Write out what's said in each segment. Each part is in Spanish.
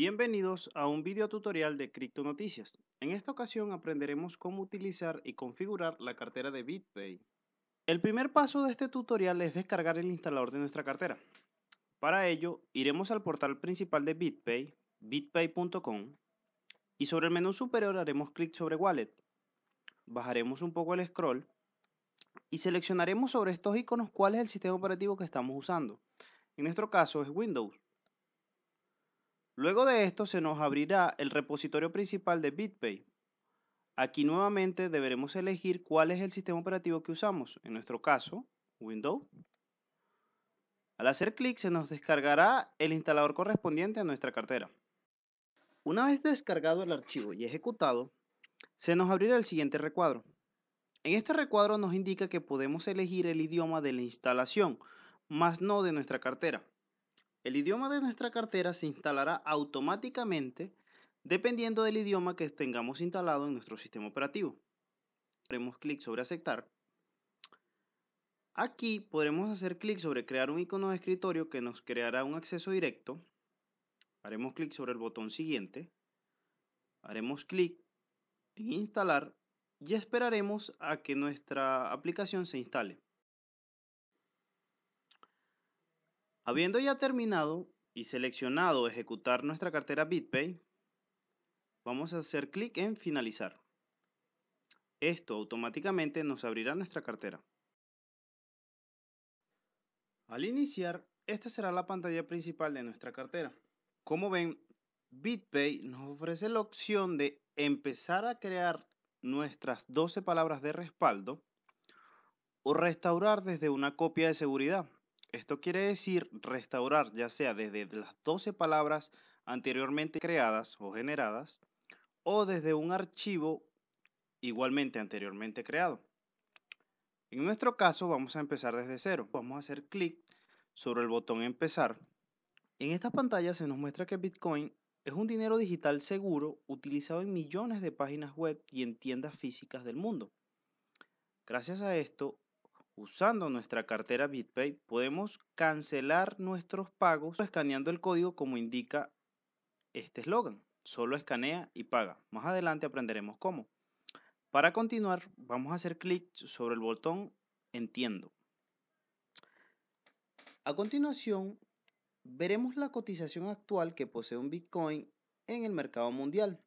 Bienvenidos a un video tutorial de Crypto Noticias. En esta ocasión aprenderemos cómo utilizar y configurar la cartera de BitPay. El primer paso de este tutorial es descargar el instalador de nuestra cartera. Para ello, iremos al portal principal de BitPay, bitpay.com, y sobre el menú superior haremos clic sobre Wallet. Bajaremos un poco el scroll y seleccionaremos sobre estos iconos cuál es el sistema operativo que estamos usando. En nuestro caso es Windows. Luego de esto se nos abrirá el repositorio principal de BitPay. Aquí nuevamente deberemos elegir cuál es el sistema operativo que usamos, en nuestro caso, Windows. Al hacer clic se nos descargará el instalador correspondiente a nuestra cartera. Una vez descargado el archivo y ejecutado, se nos abrirá el siguiente recuadro. En este recuadro nos indica que podemos elegir el idioma de la instalación, más no de nuestra cartera. El idioma de nuestra cartera se instalará automáticamente dependiendo del idioma que tengamos instalado en nuestro sistema operativo. Haremos clic sobre aceptar. Aquí podremos hacer clic sobre crear un icono de escritorio que nos creará un acceso directo. Haremos clic sobre el botón siguiente. Haremos clic en instalar y esperaremos a que nuestra aplicación se instale. Habiendo ya terminado y seleccionado ejecutar nuestra cartera BitPay, vamos a hacer clic en finalizar. Esto automáticamente nos abrirá nuestra cartera. Al iniciar, esta será la pantalla principal de nuestra cartera. Como ven, BitPay nos ofrece la opción de empezar a crear nuestras 12 palabras de respaldo o restaurar desde una copia de seguridad. Esto quiere decir restaurar ya sea desde las 12 palabras anteriormente creadas o generadas o desde un archivo igualmente anteriormente creado. En nuestro caso vamos a empezar desde cero. Vamos a hacer clic sobre el botón empezar. En esta pantalla se nos muestra que Bitcoin es un dinero digital seguro utilizado en millones de páginas web y en tiendas físicas del mundo. Gracias a esto, Usando nuestra cartera BitPay podemos cancelar nuestros pagos escaneando el código como indica este eslogan. Solo escanea y paga. Más adelante aprenderemos cómo. Para continuar, vamos a hacer clic sobre el botón Entiendo. A continuación, veremos la cotización actual que posee un Bitcoin en el mercado mundial.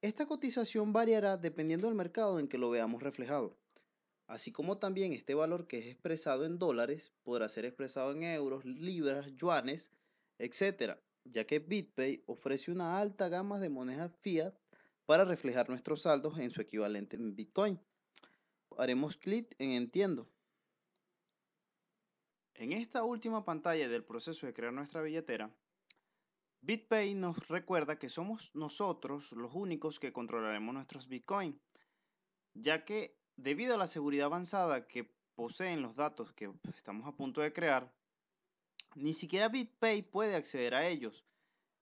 Esta cotización variará dependiendo del mercado en que lo veamos reflejado así como también este valor que es expresado en dólares podrá ser expresado en euros, libras, yuanes, etc., ya que BitPay ofrece una alta gama de monedas fiat para reflejar nuestros saldos en su equivalente en Bitcoin. Haremos clic en Entiendo. En esta última pantalla del proceso de crear nuestra billetera, BitPay nos recuerda que somos nosotros los únicos que controlaremos nuestros Bitcoin, ya que debido a la seguridad avanzada que poseen los datos que pues, estamos a punto de crear, ni siquiera BitPay puede acceder a ellos.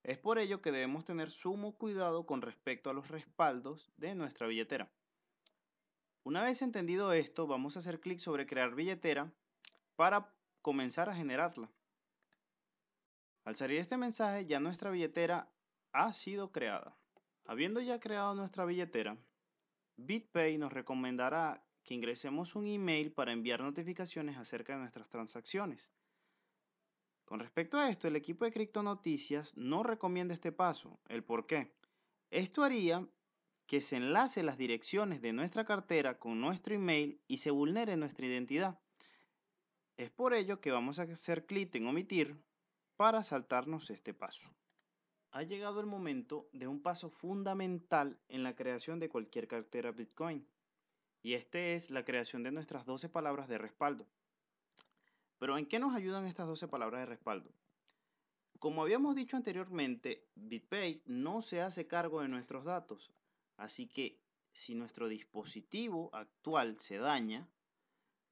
Es por ello que debemos tener sumo cuidado con respecto a los respaldos de nuestra billetera. Una vez entendido esto, vamos a hacer clic sobre crear billetera para comenzar a generarla. Al salir este mensaje ya nuestra billetera ha sido creada. Habiendo ya creado nuestra billetera, BitPay nos recomendará que ingresemos un email para enviar notificaciones acerca de nuestras transacciones. Con respecto a esto, el equipo de Crypto Noticias no recomienda este paso. ¿El por qué? Esto haría que se enlace las direcciones de nuestra cartera con nuestro email y se vulnere nuestra identidad. Es por ello que vamos a hacer clic en omitir para saltarnos este paso ha llegado el momento de un paso fundamental en la creación de cualquier cartera Bitcoin, y este es la creación de nuestras 12 palabras de respaldo. Pero ¿en qué nos ayudan estas 12 palabras de respaldo? Como habíamos dicho anteriormente, BitPay no se hace cargo de nuestros datos, así que si nuestro dispositivo actual se daña,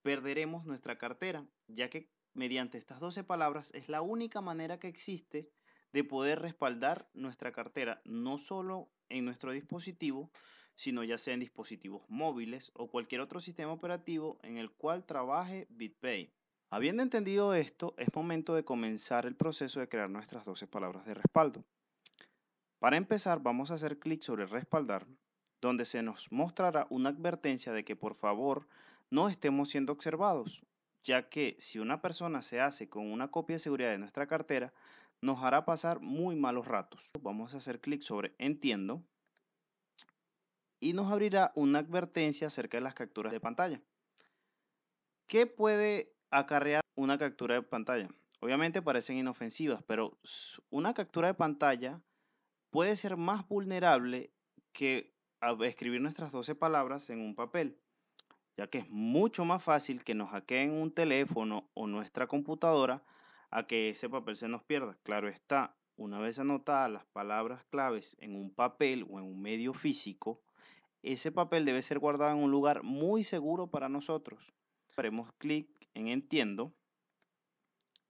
perderemos nuestra cartera, ya que mediante estas 12 palabras es la única manera que existe de poder respaldar nuestra cartera, no solo en nuestro dispositivo, sino ya sea en dispositivos móviles o cualquier otro sistema operativo en el cual trabaje BitPay. Habiendo entendido esto, es momento de comenzar el proceso de crear nuestras 12 palabras de respaldo. Para empezar, vamos a hacer clic sobre respaldar, donde se nos mostrará una advertencia de que por favor no estemos siendo observados, ya que si una persona se hace con una copia de seguridad de nuestra cartera, nos hará pasar muy malos ratos. Vamos a hacer clic sobre Entiendo y nos abrirá una advertencia acerca de las capturas de pantalla. ¿Qué puede acarrear una captura de pantalla? Obviamente parecen inofensivas, pero una captura de pantalla puede ser más vulnerable que escribir nuestras 12 palabras en un papel, ya que es mucho más fácil que nos hackeen un teléfono o nuestra computadora a que ese papel se nos pierda. Claro está, una vez anotadas las palabras claves en un papel o en un medio físico, ese papel debe ser guardado en un lugar muy seguro para nosotros. Haremos clic en Entiendo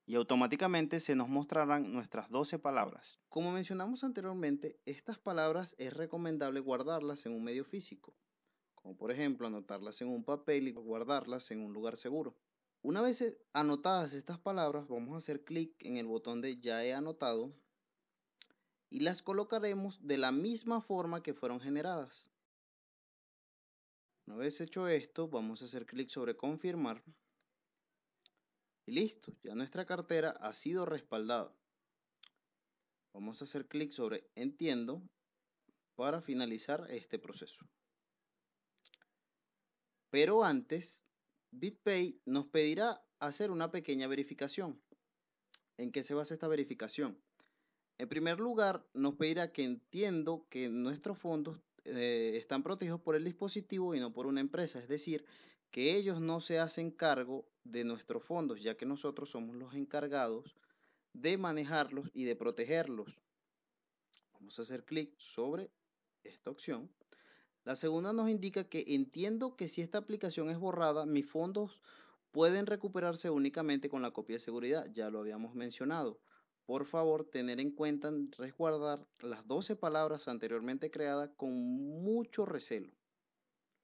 y automáticamente se nos mostrarán nuestras 12 palabras. Como mencionamos anteriormente, estas palabras es recomendable guardarlas en un medio físico, como por ejemplo anotarlas en un papel y guardarlas en un lugar seguro. Una vez eh, anotadas estas palabras, vamos a hacer clic en el botón de ya he anotado y las colocaremos de la misma forma que fueron generadas. Una vez hecho esto, vamos a hacer clic sobre confirmar. Y listo, ya nuestra cartera ha sido respaldada. Vamos a hacer clic sobre entiendo para finalizar este proceso. Pero antes BitPay nos pedirá hacer una pequeña verificación. ¿En qué se basa esta verificación? En primer lugar, nos pedirá que entiendo que nuestros fondos eh, están protegidos por el dispositivo y no por una empresa, es decir, que ellos no se hacen cargo de nuestros fondos, ya que nosotros somos los encargados de manejarlos y de protegerlos. Vamos a hacer clic sobre esta opción la segunda nos indica que entiendo que si esta aplicación es borrada, mis fondos pueden recuperarse únicamente con la copia de seguridad, ya lo habíamos mencionado. Por favor, tener en cuenta resguardar las 12 palabras anteriormente creadas con mucho recelo.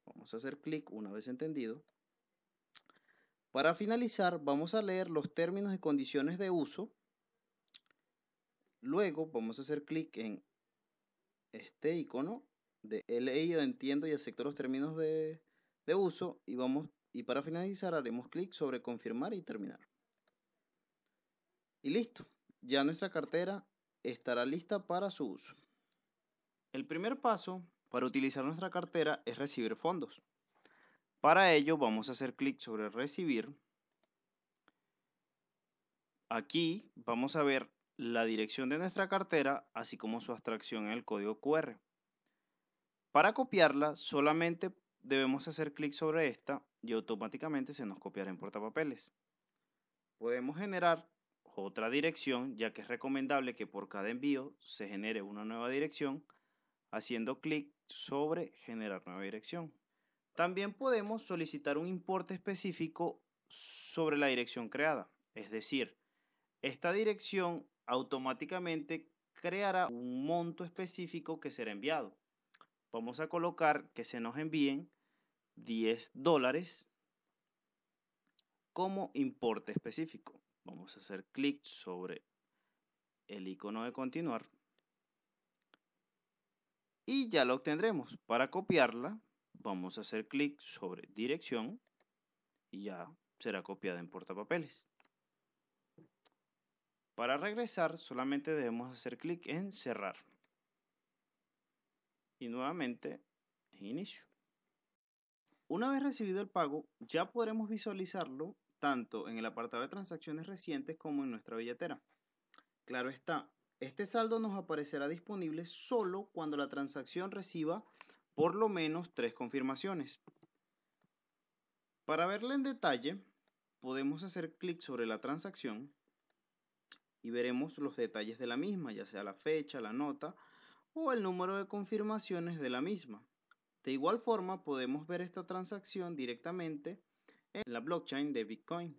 Vamos a hacer clic una vez entendido. Para finalizar, vamos a leer los términos y condiciones de uso. Luego vamos a hacer clic en este icono de, he leído, entiendo y acepto los términos de, de uso y vamos y para finalizar haremos clic sobre confirmar y terminar. Y listo, ya nuestra cartera estará lista para su uso. El primer paso para utilizar nuestra cartera es recibir fondos. Para ello vamos a hacer clic sobre recibir. Aquí vamos a ver la dirección de nuestra cartera así como su abstracción en el código QR. Para copiarla solamente debemos hacer clic sobre esta y automáticamente se nos copiará en portapapeles. Podemos generar otra dirección ya que es recomendable que por cada envío se genere una nueva dirección haciendo clic sobre generar nueva dirección. También podemos solicitar un importe específico sobre la dirección creada, es decir, esta dirección automáticamente creará un monto específico que será enviado. Vamos a colocar que se nos envíen 10 dólares como importe específico. Vamos a hacer clic sobre el icono de continuar y ya lo obtendremos. Para copiarla vamos a hacer clic sobre dirección y ya será copiada en portapapeles. Para regresar solamente debemos hacer clic en cerrar y nuevamente en inicio. Una vez recibido el pago, ya podremos visualizarlo tanto en el apartado de transacciones recientes como en nuestra billetera. Claro está, este saldo nos aparecerá disponible solo cuando la transacción reciba por lo menos tres confirmaciones. Para verla en detalle, podemos hacer clic sobre la transacción y veremos los detalles de la misma, ya sea la fecha, la nota o el número de confirmaciones de la misma. De igual forma, podemos ver esta transacción directamente en la blockchain de Bitcoin.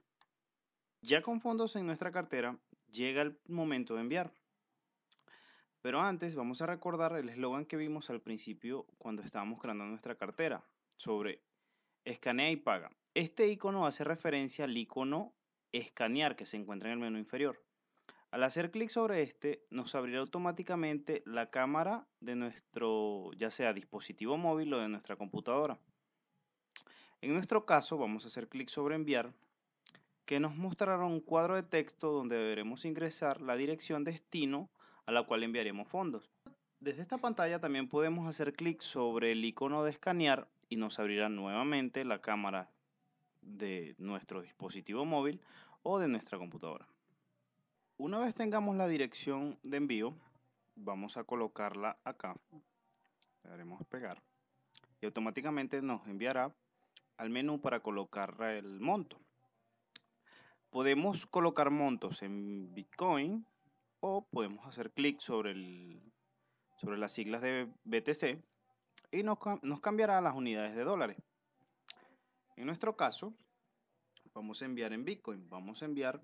Ya con fondos en nuestra cartera, llega el momento de enviar. Pero antes vamos a recordar el eslogan que vimos al principio cuando estábamos creando nuestra cartera sobre escanea y paga. Este icono hace referencia al icono escanear que se encuentra en el menú inferior. Al hacer clic sobre este, nos abrirá automáticamente la cámara de nuestro, ya sea dispositivo móvil o de nuestra computadora. En nuestro caso, vamos a hacer clic sobre enviar, que nos mostrará un cuadro de texto donde deberemos ingresar la dirección destino a la cual enviaremos fondos. Desde esta pantalla también podemos hacer clic sobre el icono de escanear y nos abrirá nuevamente la cámara de nuestro dispositivo móvil o de nuestra computadora. Una vez tengamos la dirección de envío, vamos a colocarla acá. Le haremos pegar. Y automáticamente nos enviará al menú para colocar el monto. Podemos colocar montos en Bitcoin o podemos hacer clic sobre, sobre las siglas de BTC y nos, nos cambiará las unidades de dólares. En nuestro caso, vamos a enviar en Bitcoin, vamos a enviar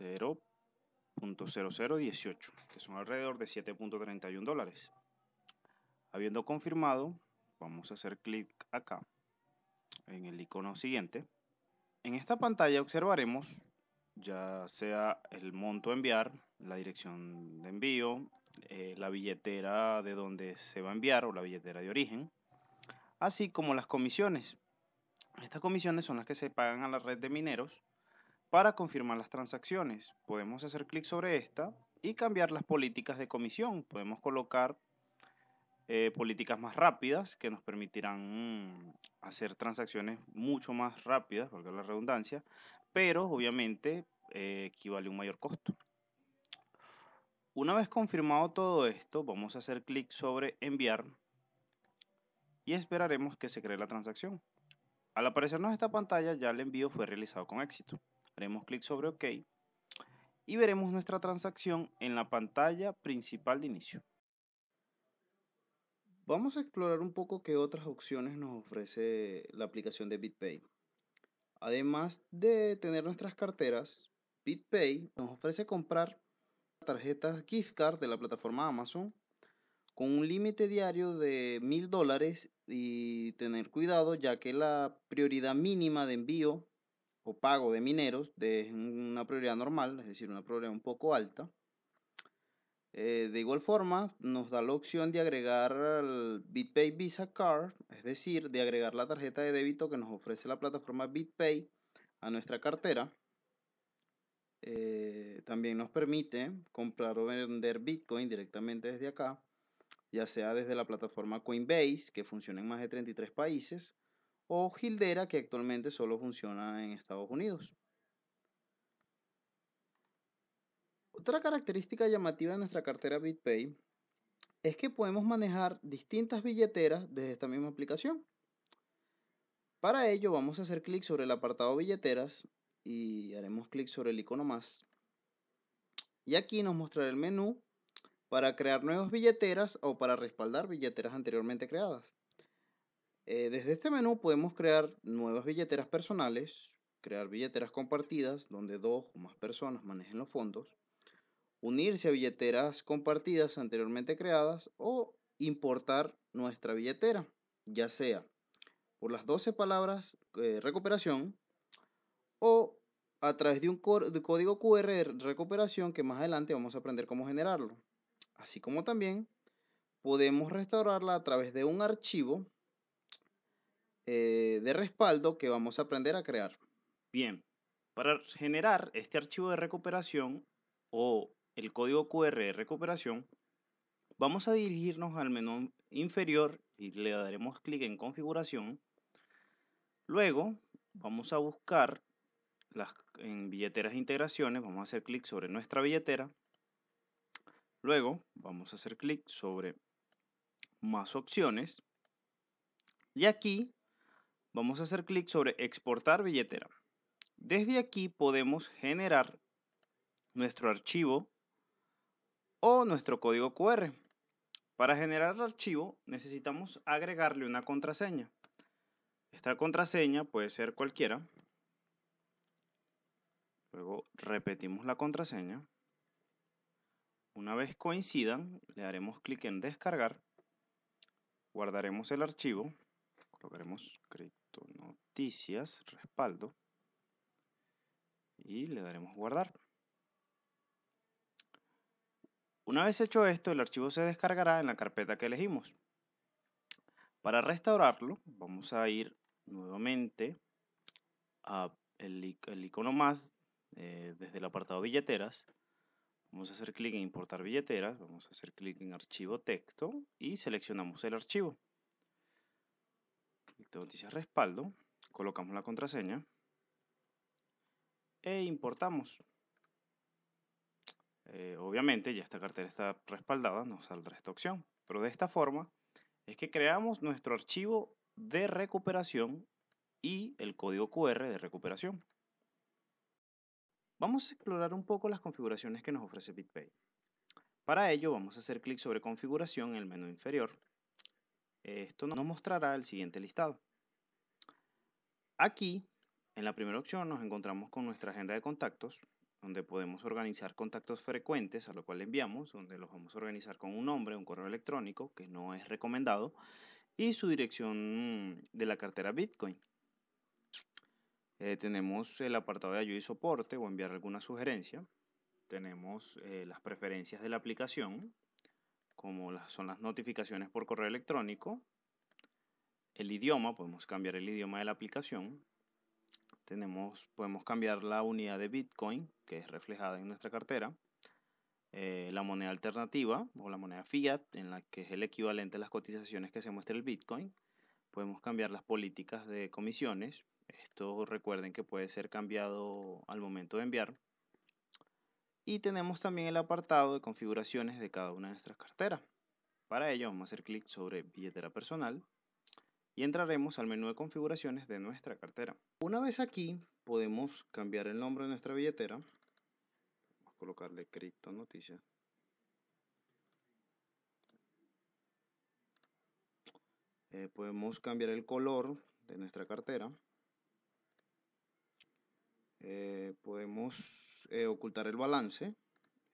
0.0018, que son alrededor de 7.31 dólares. Habiendo confirmado, vamos a hacer clic acá en el icono siguiente. En esta pantalla observaremos ya sea el monto a enviar, la dirección de envío, eh, la billetera de donde se va a enviar o la billetera de origen, así como las comisiones. Estas comisiones son las que se pagan a la red de mineros para confirmar las transacciones, podemos hacer clic sobre esta y cambiar las políticas de comisión. Podemos colocar eh, políticas más rápidas que nos permitirán mm, hacer transacciones mucho más rápidas, porque la redundancia, pero obviamente eh, equivale a un mayor costo. Una vez confirmado todo esto, vamos a hacer clic sobre enviar y esperaremos que se cree la transacción. Al aparecernos esta pantalla ya el envío fue realizado con éxito. Haremos clic sobre OK y veremos nuestra transacción en la pantalla principal de inicio. Vamos a explorar un poco qué otras opciones nos ofrece la aplicación de BitPay. Además de tener nuestras carteras, BitPay nos ofrece comprar tarjetas gift card de la plataforma Amazon con un límite diario de mil dólares y tener cuidado ya que la prioridad mínima de envío o pago de mineros de una prioridad normal, es decir, una prioridad un poco alta. Eh, de igual forma, nos da la opción de agregar el BitPay Visa Card, es decir, de agregar la tarjeta de débito que nos ofrece la plataforma BitPay a nuestra cartera. Eh, también nos permite comprar o vender Bitcoin directamente desde acá, ya sea desde la plataforma Coinbase, que funciona en más de 33 países, o Gildera, que actualmente solo funciona en Estados Unidos. Otra característica llamativa de nuestra cartera BitPay es que podemos manejar distintas billeteras desde esta misma aplicación. Para ello vamos a hacer clic sobre el apartado billeteras y haremos clic sobre el icono más. Y aquí nos mostrará el menú para crear nuevas billeteras o para respaldar billeteras anteriormente creadas. Eh, desde este menú podemos crear nuevas billeteras personales, crear billeteras compartidas donde dos o más personas manejen los fondos, unirse a billeteras compartidas anteriormente creadas o importar nuestra billetera, ya sea por las 12 palabras eh, recuperación o a través de un código QR de recuperación que más adelante vamos a aprender cómo generarlo. Así como también podemos restaurarla a través de un archivo eh, de respaldo que vamos a aprender a crear. Bien, para generar este archivo de recuperación o el código QR de recuperación, vamos a dirigirnos al menú inferior y le daremos clic en configuración. Luego vamos a buscar las, en billeteras integraciones, vamos a hacer clic sobre nuestra billetera. Luego vamos a hacer clic sobre más opciones. Y aquí Vamos a hacer clic sobre exportar billetera. Desde aquí podemos generar nuestro archivo o nuestro código QR. Para generar el archivo necesitamos agregarle una contraseña. Esta contraseña puede ser cualquiera. Luego repetimos la contraseña. Una vez coincidan, le daremos clic en descargar. Guardaremos el archivo. Colocaremos clic noticias respaldo y le daremos guardar. Una vez hecho esto, el archivo se descargará en la carpeta que elegimos. Para restaurarlo, vamos a ir nuevamente al icono más eh, desde el apartado billeteras. Vamos a hacer clic en importar billeteras, vamos a hacer clic en archivo texto y seleccionamos el archivo de noticias respaldo, colocamos la contraseña e importamos. Eh, obviamente ya esta cartera está respaldada, nos saldrá esta opción, pero de esta forma es que creamos nuestro archivo de recuperación y el código QR de recuperación. Vamos a explorar un poco las configuraciones que nos ofrece BitPay. Para ello vamos a hacer clic sobre configuración en el menú inferior esto nos mostrará el siguiente listado. Aquí, en la primera opción, nos encontramos con nuestra agenda de contactos, donde podemos organizar contactos frecuentes a lo cual enviamos, donde los vamos a organizar con un nombre, un correo electrónico, que no es recomendado, y su dirección de la cartera Bitcoin. Eh, tenemos el apartado de ayuda y soporte o enviar alguna sugerencia. Tenemos eh, las preferencias de la aplicación, como son las notificaciones por correo electrónico, el idioma, podemos cambiar el idioma de la aplicación, tenemos, podemos cambiar la unidad de Bitcoin, que es reflejada en nuestra cartera, eh, la moneda alternativa o la moneda fiat, en la que es el equivalente a las cotizaciones que se muestra el Bitcoin, podemos cambiar las políticas de comisiones, esto recuerden que puede ser cambiado al momento de enviar, y tenemos también el apartado de configuraciones de cada una de nuestras carteras. Para ello vamos a hacer clic sobre billetera personal y entraremos al menú de configuraciones de nuestra cartera. Una vez aquí podemos cambiar el nombre de nuestra billetera. Vamos a colocarle cripto noticias. Eh, podemos cambiar el color de nuestra cartera. Eh, podemos eh, ocultar el balance,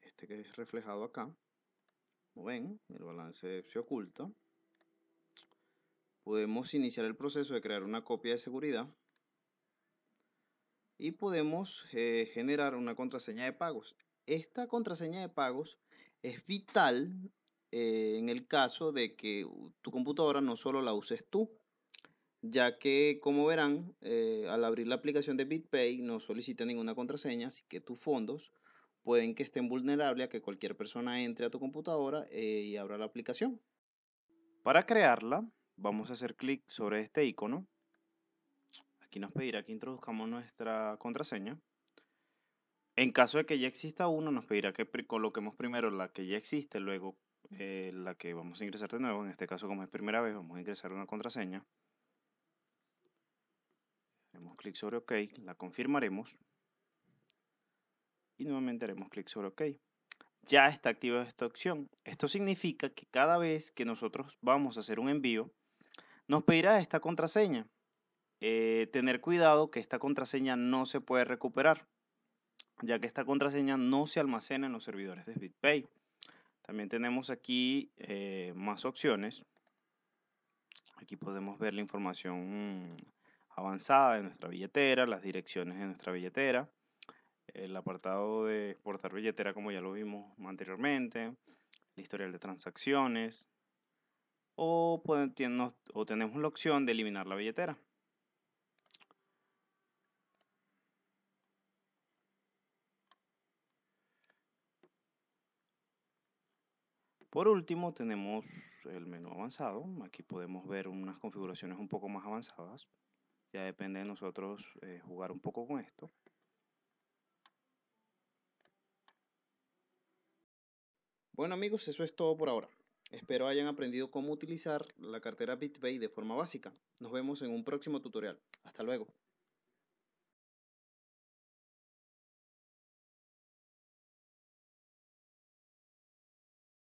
este que es reflejado acá, como ven, el balance se oculta. Podemos iniciar el proceso de crear una copia de seguridad y podemos eh, generar una contraseña de pagos. Esta contraseña de pagos es vital en el caso de que tu computadora no solo la uses tú, ya que como verán, eh, al abrir la aplicación de BitPay no solicita ninguna contraseña, así que tus fondos pueden que estén vulnerables a que cualquier persona entre a tu computadora eh, y abra la aplicación. Para crearla, vamos a hacer clic sobre este icono. Aquí nos pedirá que introduzcamos nuestra contraseña. En caso de que ya exista uno, nos pedirá que coloquemos primero la que ya existe, luego eh, la que vamos a ingresar de nuevo. En este caso, como es primera vez, vamos a ingresar una contraseña. Haremos clic sobre OK, la confirmaremos. Y nuevamente haremos clic sobre OK. Ya está activa esta opción. Esto significa que cada vez que nosotros vamos a hacer un envío, nos pedirá esta contraseña. Eh, tener cuidado que esta contraseña no se puede recuperar, ya que esta contraseña no se almacena en los servidores de BitPay. También tenemos aquí eh, más opciones. Aquí podemos ver la información avanzada de nuestra billetera, las direcciones de nuestra billetera, el apartado de exportar billetera como ya lo vimos anteriormente, el historial de transacciones, o, o tenemos la opción de eliminar la billetera. Por último, tenemos el menú avanzado. Aquí podemos ver unas configuraciones un poco más avanzadas ya depende de nosotros eh, jugar un poco con esto. Bueno amigos, eso es todo por ahora. Espero hayan aprendido cómo utilizar la cartera BitBay de forma básica. Nos vemos en un próximo tutorial. Hasta luego.